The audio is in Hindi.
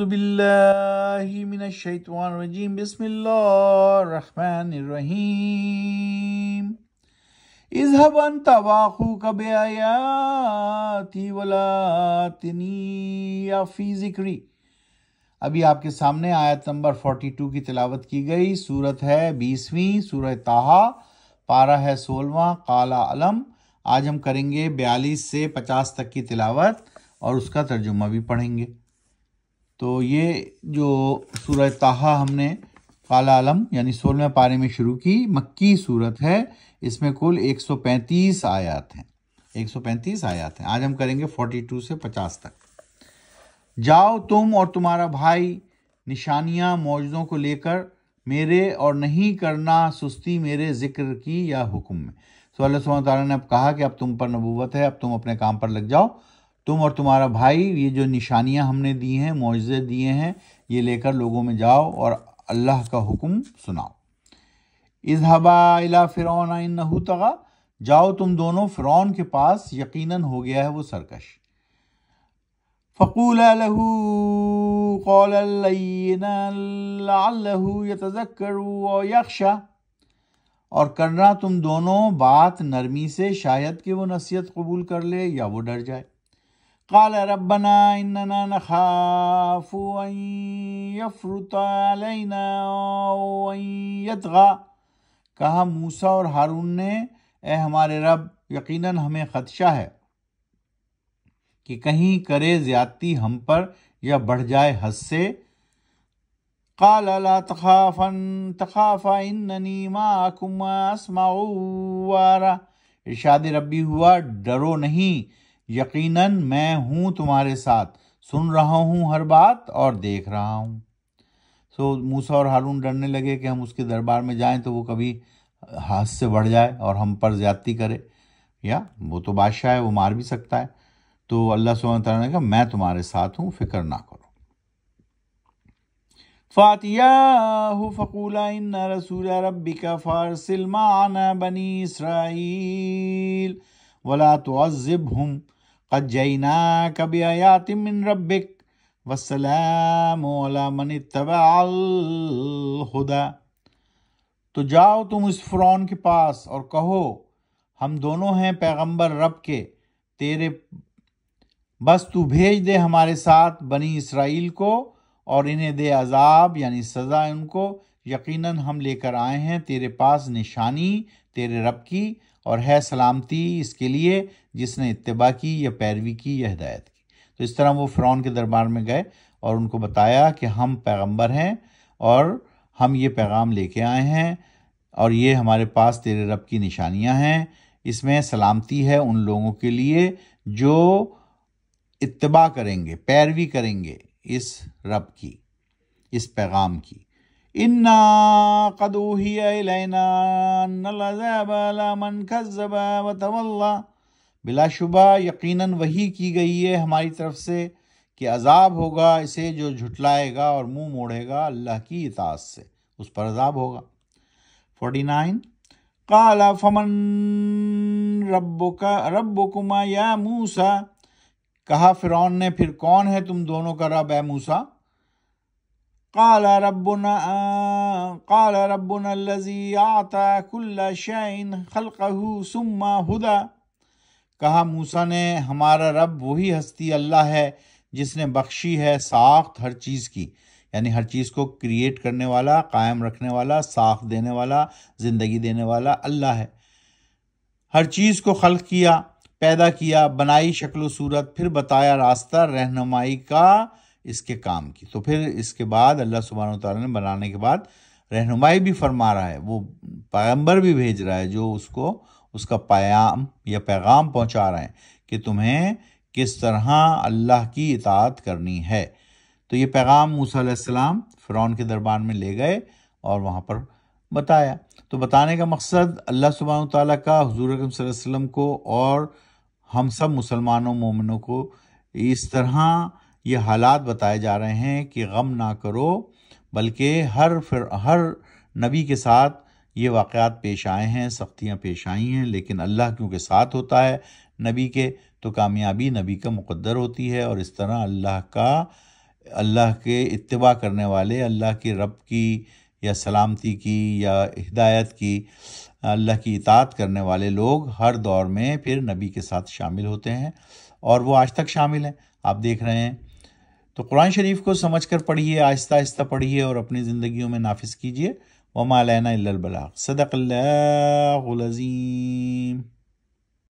बिल्लाम बसमीम तबाखू कब आयाती वलाफी अभी आपके सामने आयत नंबर 42 की तिलावत की गई सूरत है बीसवीं सूरह ताहा पारा है सोलवा काला अलम आज हम करेंगे बयालीस से पचास तक की तिलावत और उसका तर्जुमा भी पढ़ेंगे तो ये जो सूरह ताहा हमने काला आलम यानी सोलहवें पारे में शुरू की मक्की सूरत है इसमें कुल 135 आयात हैं 135 आयात हैं आज हम करेंगे 42 से 50 तक जाओ तुम और तुम्हारा भाई निशानियां मौजों को लेकर मेरे और नहीं करना सुस्ती मेरे जिक्र की या हुक्म में सो तो अल्लाह सुबह ने अब कहा कि अब तुम पर नबूवत है अब तुम अपने काम पर लग जाओ तुम और तुम्हारा भाई ये जो निशानियाँ हमने दी हैं मुआजे दिए हैं ये लेकर लोगों में जाओ और अल्लाह का हुक्म सुनाओ इजहबा इला फ़िरौन इन्नहू तगा जाओ तुम दोनों फ़िरौन के पास यकीनन हो गया है वो सरकश फ़कूल और करना तुम दोनों बात नरमी से शायद कि वो नसीहत कबूल कर ले या वो डर जाए قال ربنا إننا نخاف أن يفرط علينا وأن يطغى कहा मूसा और हारून ने ए हमारे रब यकीनन हमें खदशा है कि कहीं करे ज्यादती हम पर या बढ़ जाए हद से قال لا تخافن تخافا إنني معكم اسمع وارا ارشاد ربی ہوا ڈرو نہیں यकीनन मैं हूँ तुम्हारे साथ सुन रहा हूँ हर बात और देख रहा हूँ सो so, मूसा और हारून डरने लगे कि हम उसके दरबार में जाएं तो वो कभी हाथ से बढ़ जाए और हम पर ज़्यादती करे या वो तो बादशाह है वो मार भी सकता है तो अल्लाह सुबह ने कहा मैं तुम्हारे साथ हूँ फिक्र ना करो फातिया फ़कूला इन रसूल रबी का फ़ारसिल बनी इसराइल वला तो अज़ब قد तो जाओ तुम उस फ़्रौन के पास और कहो हम दोनों हैं पैगंबर रब के तेरे बस तू भेज दे हमारे साथ बनी इसराइल को और इन्हें दे अजाब यानी सज़ा उनको यकीनन हम लेकर आए हैं तेरे पास निशानी तेरे रब की और है सलामती इसके लिए जिसने इतबा की या पैरवी की या हिदायत की तो इस तरह वो फ़्रौन के दरबार में गए और उनको बताया कि हम पैगंबर हैं और हम ये पैगाम लेके आए हैं और ये हमारे पास तेरे रब की निशानियां हैं इसमें सलामती है उन लोगों के लिए जो इत्तबा करेंगे पैरवी करेंगे इस रब की इस पैगाम की इन्ना कदूही बिलाशुबा यकीनन वही की गई है हमारी तरफ से कि अजाब होगा इसे जो झुटलाएगा और मुंह मोड़ेगा अल्लाह की इताज से उस पर अजाब होगा फोर्टी नाइन काला फमन रब का या मूसा कहा फ़िरौन ने फिर कौन है तुम दोनों का रब है मूसा قال ربنا قال ربنا الذي أعطى كل شيء خلقه ثم هدى कहा मूसा ने हमारा रब वही हस्ती अल्लाह है जिसने बख्शी है साख्त हर चीज़ की यानी हर चीज़ को क्रिएट करने वाला कायम रखने वाला साख देने वाला ज़िंदगी देने वाला अल्लाह है हर चीज़ को खल्क किया पैदा किया बनाई शक्ल सूरत फिर बताया रास्ता रहनुमाई का इसके काम की तो फिर इसके बाद अल्लाह सुबहान तौला ने बनाने के बाद रहनुमाई भी फरमा रहा है वो पैगम्बर भी भेज रहा है जो उसको उसका पैगाम या पैगाम पहुंचा रहे हैं कि तुम्हें किस तरह अल्लाह की इतात करनी है तो ये पैगाम मूसम फ़िरौन के दरबार में ले गए और वहाँ पर बताया तो बताने का मकसद अल्लाह सुबहान तौ का हजूर वसम को और हम सब मुसलमानों मोमिनों को इस तरह ये हालात बताए जा रहे हैं कि गम ना करो बल्कि हर फिर हर नबी के साथ ये वाक़ात पेश आए हैं सख्तियाँ पेश आई हैं लेकिन अल्लाह क्योंकि साथ होता है नबी के तो कामयाबी नबी का मुकद्दर होती है और इस तरह अल्लाह का अल्लाह के इत्तबा करने वाले अल्लाह के रब की या सलामती की या हिदायत की अल्लाह की इतात करने वाले लोग हर दौर में फिर नबी के साथ शामिल होते हैं और वो आज तक शामिल हैं आप देख रहे हैं तो कुरान शरीफ को समझ कर पढ़िए आहिस्ता आहिस्ता पढ़िए और अपनी ज़िंदगियों में नाफिज कीजिए वमा लैना बलाग सदक